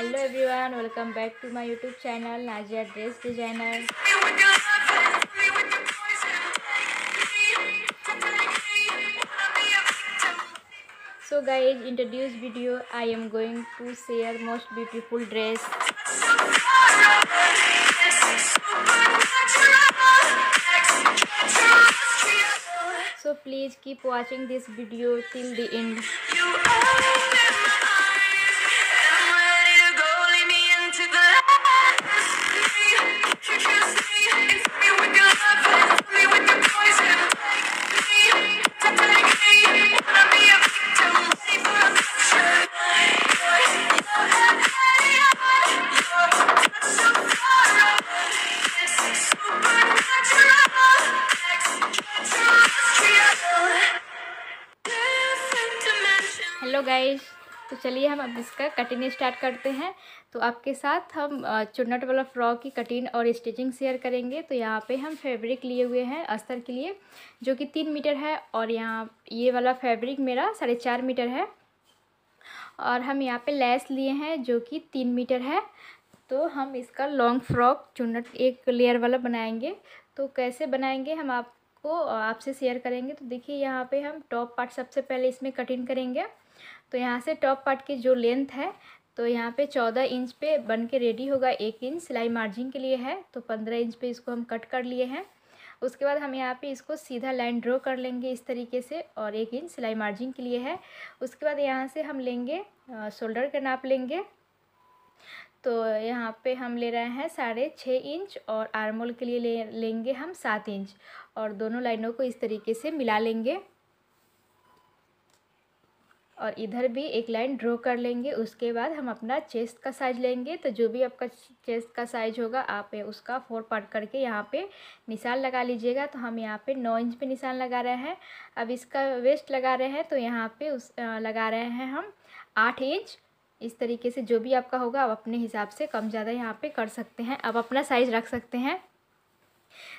Hello everyone, welcome back to my YouTube channel, Nazia Dress Designer. So guys, in today's video, I am going to share most beautiful dress. So please keep watching this video till the end. हम अब इसका cutting start करते हैं तो आपके साथ हम चुन्नट वाला फ्रॉक की कटिंग और स्टिचिंग शेयर करेंगे तो यहाँ पे हम फैब्रिक लिए हुए हैं अस्तर के लिए जो कि तीन मीटर है और यहाँ ये वाला फैब्रिक मेरा साढ़े चार मीटर है और हम यहाँ पे लेस लिए हैं जो कि तीन मीटर है तो हम इसका लॉन्ग फ्रॉक चुन्नट एक लेयर वाला बनाएंगे तो कैसे बनाएंगे हम आपको आपसे शेयर करेंगे तो देखिए यहाँ पे हम टॉप पार्ट सबसे पहले इसमें कटिंग करेंगे तो यहाँ से टॉप पार्ट की जो लेंथ है तो यहाँ पे चौदह इंच पे बन के रेडी होगा एक इंच सिलाई मार्जिन के लिए है तो पंद्रह इंच पे इसको हम कट कर लिए हैं उसके बाद हम यहाँ पे इसको सीधा लाइन ड्रॉ कर लेंगे इस तरीके से और एक इंच सिलाई मार्जिन के लिए है उसके बाद यहाँ से हम लेंगे शोल्डर का नाप लेंगे तो यहाँ पे हम ले रहे हैं साढ़े छः इंच और आर्मोल के लिए ले लेंगे हम सात इंच और दोनों लाइनों को इस तरीके से मिला लेंगे और इधर भी एक लाइन ड्रॉ कर लेंगे उसके बाद हम अपना चेस्ट का साइज लेंगे तो जो भी आपका चेस्ट का साइज होगा आप उसका फोर पार्ट करके यहाँ पे निशान लगा लीजिएगा तो हम यहाँ पे नौ इंच पे निशान लगा रहे हैं अब इसका वेस्ट लगा रहे हैं तो यहाँ पे उस लगा रहे हैं हम आठ इंच इस तरीके से जो भी आपका होगा आप अपने हिसाब से कम ज़्यादा यहाँ पर कर सकते हैं आप अपना साइज़ रख सकते हैं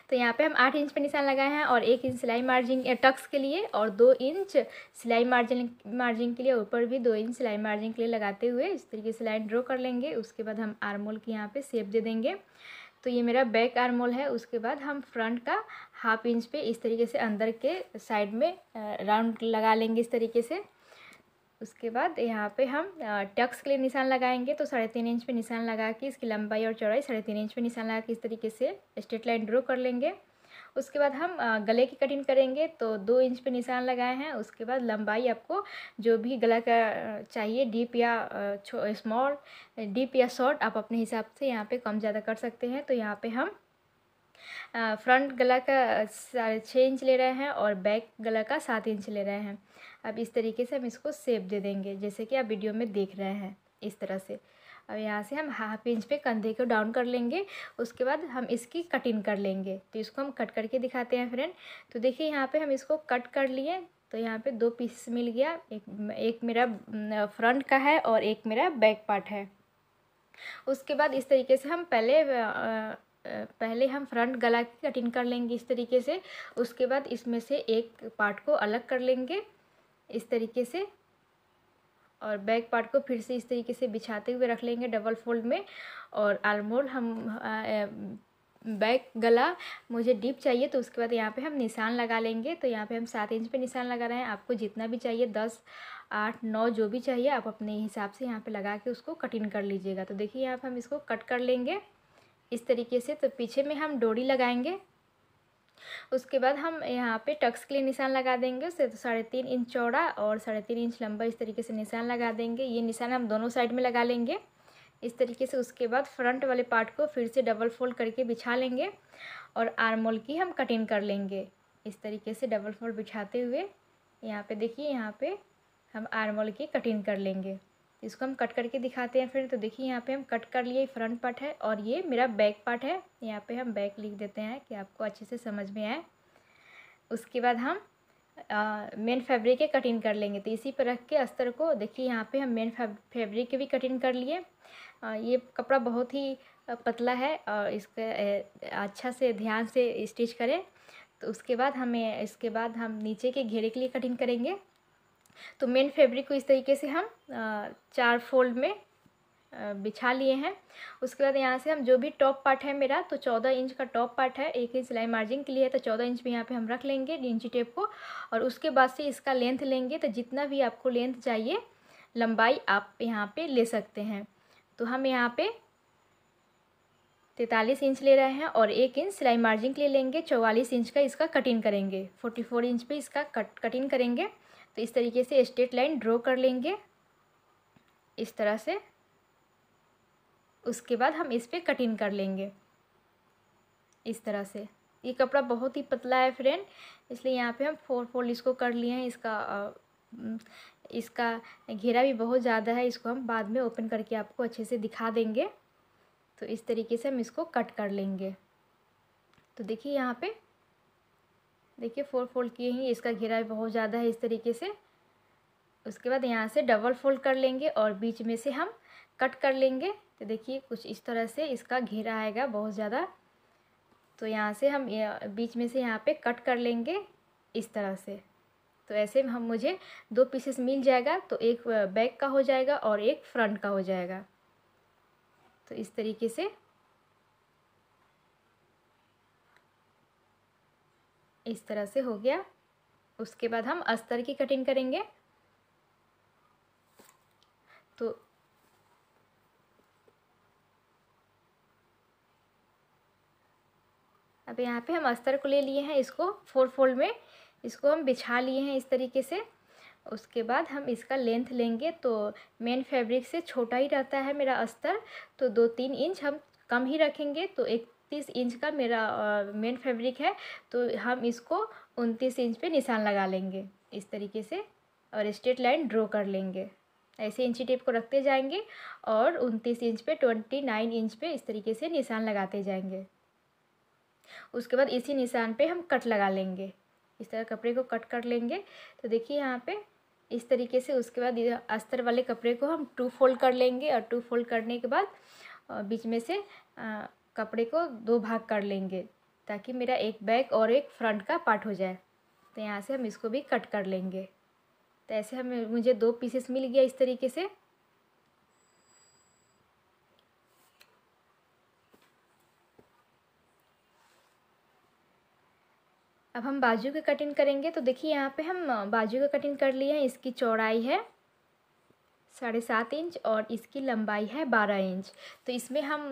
तो यहाँ पे हम आठ इंच पे निशान लगाए हैं और एक इंच सिलाई मार्जिन टक्स के लिए और दो इंच सिलाई मार्जिन मार्जिन के लिए ऊपर भी दो इंच सिलाई मार्जिन के लिए लगाते हुए इस तरीके से लाइन ड्रॉ कर लेंगे उसके बाद हम आरमोल की यहाँ पे सेप दे देंगे तो ये मेरा बैक आरमोल है उसके बाद हम फ्रंट का हाफ इंच पे इस तरीके से अंदर के साइड में राउंड लगा लेंगे इस तरीके से उसके बाद यहाँ पे हम टक्स के लिए निशान लगाएंगे तो साढ़े तीन इंच पे निशान लगा के इसकी लंबाई और चौड़ाई साढ़े तीन इंच पे निशान लगा के इस तरीके से स्ट्रेट लाइन ड्रॉ कर लेंगे उसके बाद हम गले की कटिंग करेंगे तो दो इंच पे निशान लगाए हैं उसके बाद लंबाई आपको जो भी गला का चाहिए डीप या स्मॉल डीप या शॉर्ट आप अपने हिसाब से यहाँ पर कम ज़्यादा कर सकते हैं तो यहाँ पर हम फ्रंट गला का साढ़े छः इंच ले रहे हैं और बैक गला का सात इंच ले रहे हैं अब इस तरीके से हम इसको सेप दे देंगे जैसे कि आप वीडियो में देख रहे हैं इस तरह से अब यहाँ से हम हाफ इंच पे कंधे को डाउन कर लेंगे उसके बाद हम इसकी कटिंग कर लेंगे तो इसको हम कट करके दिखाते हैं फ्रेंड तो देखिए यहाँ पे हम इसको कट कर लिए तो यहाँ पे दो पीस मिल गया एक एक मेरा फ्रंट का है और एक मेरा बैक पार्ट है उसके बाद इस तरीके से हम पहले पहले हम फ्रंट गला की कटिंग कर लेंगे इस तरीके से उसके बाद इसमें से एक पार्ट को अलग कर लेंगे इस तरीके से और बैक पार्ट को फिर से इस तरीके से बिछाते हुए रख लेंगे डबल फोल्ड में और आलमोल हम बैक गला मुझे डीप चाहिए तो उसके बाद यहाँ पे हम निशान लगा लेंगे तो यहाँ पे हम सात इंच पे निशान लगा रहे हैं आपको जितना भी चाहिए दस आठ नौ जो भी चाहिए आप अपने हिसाब से यहाँ पे लगा के उसको कटिंग कर लीजिएगा तो देखिए यहाँ पे हम इसको कट कर लेंगे इस तरीके से तो पीछे में हम डोरी लगाएंगे उसके बाद हम यहाँ पे टक्स के लिए निशान लगा देंगे उसे तो साढ़े तीन इंच चौड़ा और साढ़े तीन इंच लंबा इस तरीके से निशान लगा देंगे ये निशान हम दोनों साइड में लगा लेंगे इस तरीके से उसके बाद फ्रंट वाले पार्ट को फिर से डबल फोल्ड करके बिछा लेंगे और आर्मोल की हम कटिंग कर लेंगे इस तरीके से डबल फोल्ड बिछाते हुए यहाँ पर देखिए यहाँ पर हम आर्मोल की कटिंग कर लेंगे इसको हम कट करके दिखाते हैं फिर तो देखिए यहाँ पे हम कट कर लिए फ्रंट पार्ट है और ये मेरा बैक पार्ट है यहाँ पे हम बैक लिख देते हैं कि आपको अच्छे से समझ में आए उसके बाद हम मेन फैब्रिक के कटिंग कर लेंगे तो इसी पर रख के अस्तर को देखिए यहाँ पे हम मेन फैब्रिक के भी कटिंग कर लिए ये कपड़ा बहुत ही पतला है और इसका अच्छा से ध्यान से स्टिच करें तो उसके बाद हमें इसके बाद हम नीचे के घेरे के लिए कटिंग करेंगे तो मेन फैब्रिक को इस तरीके से हम चार फोल्ड में बिछा लिए हैं उसके बाद यहाँ से हम जो भी टॉप पार्ट है मेरा तो चौदह इंच का टॉप पार्ट है एक इंच सिलाई मार्जिन के लिए है तो चौदह इंच भी यहाँ पे हम रख लेंगे इंची टेप को और उसके बाद से इसका लेंथ लेंगे तो जितना भी आपको लेंथ चाहिए लंबाई आप यहाँ पे ले सकते हैं तो हम यहाँ पे तैंतालीस इंच ले रहे हैं और एक इंच सिलाई मार्जिन के लिए लेंगे चौवालीस इंच का इसका कटिंग करेंगे फोर्टी फोर इंच पर इसका कट कटिंग करेंगे तो इस तरीके से स्ट्रेट लाइन ड्रॉ कर लेंगे इस तरह से उसके बाद हम इस पर कटिंग कर लेंगे इस तरह से ये कपड़ा बहुत ही पतला है फ्रेंड इसलिए यहाँ पे हम फोर फोल्ड इसको कर लिए हैं इसका इसका घेरा भी बहुत ज़्यादा है इसको हम बाद में ओपन करके आपको अच्छे से दिखा देंगे तो इस तरीके से हम इसको कट कर लेंगे तो देखिए यहाँ पे देखिए फोर फोल्ड किए हैं इसका घेरा बहुत ज़्यादा है इस तरीके से उसके बाद यहाँ से डबल फोल्ड कर लेंगे और बीच में से हम कट कर लेंगे तो देखिए कुछ इस तरह से इसका घेरा आएगा बहुत ज़्यादा तो यहाँ से हम बीच में से यहाँ पे कट कर लेंगे इस तरह से तो ऐसे हम मुझे दो पीसेस मिल जाएगा तो एक बैक uh, का हो जाएगा और एक फ्रंट का हो जाएगा तो इस तरीके से इस तरह से हो गया उसके बाद हम अस्तर की कटिंग करेंगे तो अब यहाँ पे हम अस्तर को ले लिए हैं इसको फोर फोल्ड में इसको हम बिछा लिए हैं इस तरीके से उसके बाद हम इसका लेंथ लेंगे तो मेन फैब्रिक से छोटा ही रहता है मेरा अस्तर तो दो तीन इंच हम कम ही रखेंगे तो एक तीस इंच का मेरा मेन फैब्रिक है तो हम इसको उनतीस इंच पे निशान लगा लेंगे इस तरीके से और स्ट्रेट लाइन ड्रॉ कर लेंगे ऐसे इंची टेप को रखते जाएंगे और उनतीस इंच पे ट्वेंटी नाइन इंच पे इस तरीके से निशान लगाते जाएंगे उसके बाद इसी निशान पे हम कट लगा लेंगे इस तरह कपड़े को कट कर लेंगे तो देखिए यहाँ पे इस तरीके से उसके बाद अस्तर वाले कपड़े को हम टू फोल्ड कर लेंगे और टू फोल्ड करने के बाद बीच में से कपड़े को दो भाग कर लेंगे ताकि मेरा एक बैक और एक फ्रंट का पार्ट हो जाए तो यहाँ से हम इसको भी कट कर लेंगे तो ऐसे हमें मुझे दो पीसेस मिल गया इस तरीके से अब हम बाजू की कटिंग करेंगे तो देखिए यहाँ पे हम बाजू का कटिंग कर लिए हैं इसकी चौड़ाई है साढ़े सात इंच और इसकी लंबाई है बारह इंच तो इसमें हम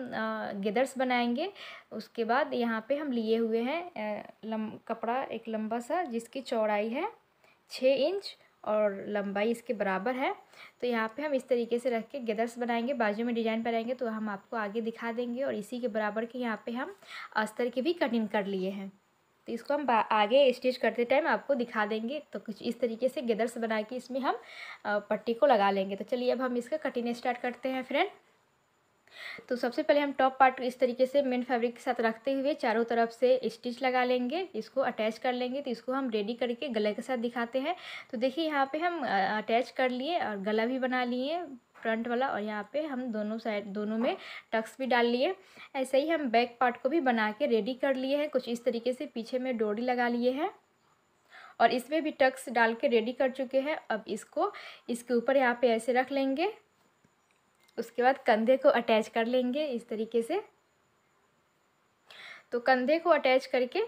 गदर्स बनाएंगे उसके बाद यहाँ पे हम लिए हुए हैं लम कपड़ा एक लंबा सा जिसकी चौड़ाई है छः इंच और लंबाई इसके बराबर है तो यहाँ पे हम इस तरीके से रख के गदर्स बनाएंगे बाजू में डिज़ाइन बनाएंगे तो हम आपको आगे दिखा देंगे और इसी के बराबर के यहाँ पर हम अस्तर की भी कटिंग कर लिए हैं तो इसको हम आगे स्टिच करते टाइम आपको दिखा देंगे तो कुछ इस तरीके से गेदर्स बना के इसमें हम पट्टी को लगा लेंगे तो चलिए अब हम इसका कटिंग स्टार्ट करते हैं फ्रेंड तो सबसे पहले हम टॉप पार्ट इस तरीके से मेन फैब्रिक के साथ रखते हुए चारों तरफ से स्टिच लगा लेंगे इसको अटैच कर लेंगे तो इसको हम रेडी करके गले के साथ दिखाते हैं तो देखिए यहाँ पे हम अटैच कर लिए और गला भी बना लिए फ्रंट वाला और यहाँ पे हम दोनों साइड दोनों में टक्स भी डाल लिए ऐसे ही हम बैक पार्ट को भी बना के रेडी कर लिए हैं कुछ इस तरीके से पीछे में डोरी लगा लिए हैं और इसमें भी टक्स डाल के रेडी कर चुके हैं अब इसको इसके ऊपर यहाँ पे ऐसे रख लेंगे उसके बाद कंधे को अटैच कर लेंगे इस तरीके से तो कंधे को अटैच करके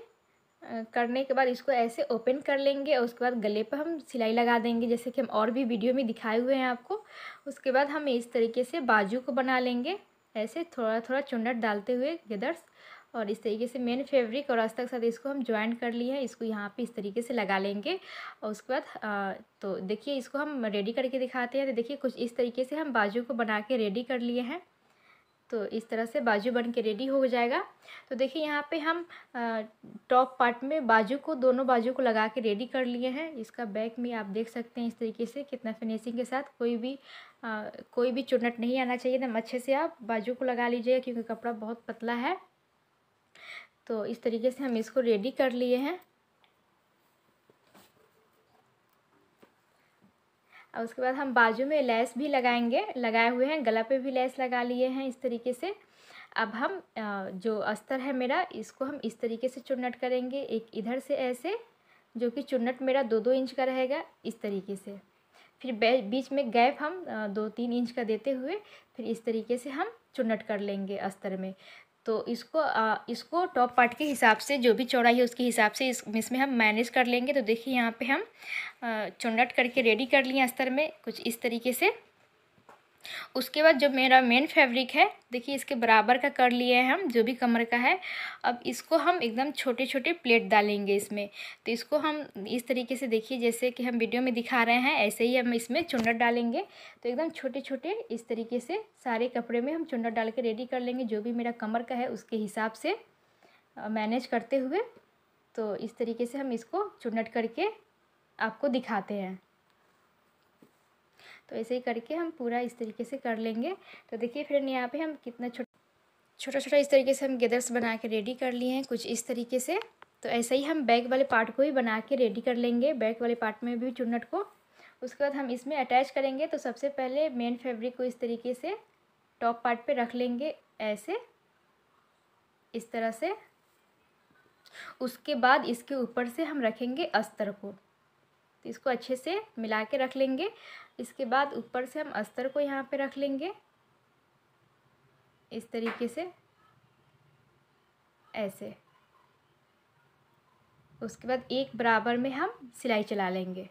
करने के बाद इसको ऐसे ओपन कर लेंगे और उसके बाद गले पर हम सिलाई लगा देंगे जैसे कि हम और भी वीडियो में दिखाए हुए हैं आपको उसके बाद हम इस तरीके से बाजू को बना लेंगे ऐसे थोड़ा थोड़ा चुनट डालते हुए गदर्स और इस तरीके से मेन फैब्रिक और रास्ता के साथ इसको हम ज्वाइन कर लिए हैं इसको यहाँ पे इस तरीके से लगा लेंगे और उसके बाद तो देखिए इसको हम रेडी करके दिखाते हैं तो देखिए कुछ इस तरीके से हम बाजू को बना के रेडी कर लिए हैं तो इस तरह से बाजू बन के रेडी हो जाएगा तो देखिए यहाँ पे हम टॉप पार्ट में बाजू को दोनों बाजू को लगा के रेडी कर लिए हैं इसका बैक में आप देख सकते हैं इस तरीके से कितना फिनिशिंग के साथ कोई भी आ, कोई भी चुनट नहीं आना चाहिए एकदम अच्छे से आप बाजू को लगा लीजिएगा क्योंकि कपड़ा बहुत पतला है तो इस तरीके से हम इसको रेडी कर लिए हैं और उसके बाद हम बाजू में लेस भी लगाएंगे लगाए हुए हैं गला पे भी लेस लगा लिए हैं इस तरीके से अब हम जो अस्तर है मेरा इसको हम इस तरीके से चुन्नट करेंगे एक इधर से ऐसे जो कि चुन्नट मेरा दो दो इंच का रहेगा इस तरीके से फिर बीच में गैप हम दो तीन इंच का देते हुए फिर इस तरीके से हम चुन्नट कर लेंगे अस्तर में तो इसको आ, इसको टॉप पार्ट के हिसाब से जो भी चौड़ाई है उसके हिसाब से इस इसमें हम मैनेज कर लेंगे तो देखिए यहाँ पे हम चुनट करके रेडी कर लिए अस्तर में कुछ इस तरीके से उसके बाद जो मेरा मेन फैब्रिक है देखिए इसके बराबर का कर लिए हैं हम जो भी कमर का है अब इसको हम एकदम छोटे छोटे प्लेट डालेंगे इसमें तो इसको हम इस तरीके से देखिए जैसे कि हम वीडियो में दिखा रहे हैं ऐसे ही हम इसमें चुनर डालेंगे तो एकदम छोटे छोटे इस तरीके से सारे कपड़े में हम चुनर डाल के रेडी कर लेंगे जो भी मेरा कमर का है उसके हिसाब से मैनेज करते हुए तो इस तरीके से हम इसको चुनट करके आपको दिखाते हैं तो ऐसे ही करके हम पूरा इस तरीके से कर लेंगे तो देखिए फ्रेंड यहाँ पे हम कितना छोटा छोटा छोटा इस तरीके से हम गेदर्स बना के रेडी कर लिए हैं कुछ इस तरीके से तो ऐसे ही हम बैक वाले पार्ट को भी बना के रेडी कर लेंगे बैक वाले पार्ट में भी चुन्नट को उसके बाद हम इसमें अटैच करेंगे तो सबसे पहले मेन फेब्रिक को इस तरीके से टॉप पार्ट पर रख लेंगे ऐसे इस तरह से उसके बाद इसके ऊपर से हम रखेंगे अस्तर को तो इसको अच्छे से मिला के रख लेंगे इसके बाद ऊपर से हम अस्तर को यहाँ पे रख लेंगे इस तरीके से ऐसे उसके बाद एक बराबर में हम सिलाई चला लेंगे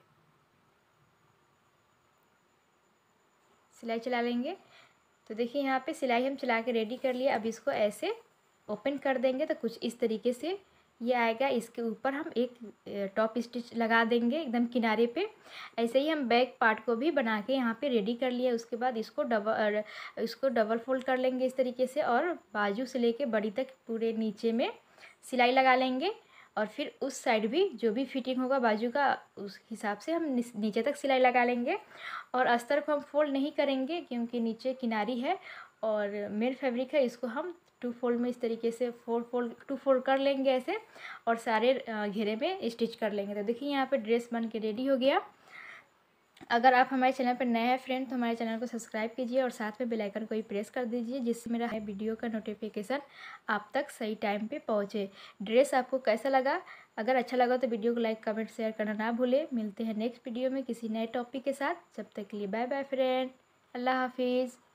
सिलाई चला लेंगे तो देखिए यहाँ पे सिलाई हम चला के रेडी कर लिया अब इसको ऐसे ओपन कर देंगे तो कुछ इस तरीके से ये आएगा इसके ऊपर हम एक टॉप स्टिच लगा देंगे एकदम किनारे पे ऐसे ही हम बैक पार्ट को भी बना के यहाँ पे रेडी कर लिया उसके बाद इसको डबल इसको डबल फोल्ड कर लेंगे इस तरीके से और बाजू से लेके बड़ी तक पूरे नीचे में सिलाई लगा लेंगे और फिर उस साइड भी जो भी फिटिंग होगा बाजू का उस हिसाब से हम नीचे तक सिलाई लगा लेंगे और अस्तर को हम फोल्ड नहीं करेंगे क्योंकि नीचे किनारी है और मेन फैब्रिक है इसको हम टू फोल्ड में इस तरीके से फोर फोल्ड टू फोल्ड कर लेंगे ऐसे और सारे घेरे में स्टिच कर लेंगे तो देखिए यहाँ पे ड्रेस बन के रेडी हो गया अगर आप हमारे चैनल पर नए हैं फ्रेंड तो हमारे चैनल को सब्सक्राइब कीजिए और साथ में बेल आइकन को भी प्रेस कर दीजिए जिससे मेरा वीडियो का नोटिफिकेशन आप तक सही टाइम पे पहुँचे ड्रेस आपको कैसा लगा अगर अच्छा लगा तो वीडियो को लाइक कमेंट शेयर करना ना भूलें मिलते हैं नेक्स्ट वीडियो में किसी नए टॉपिक के साथ जब तक के लिए बाय बाय फ्रेंड अल्लाह हाफिज़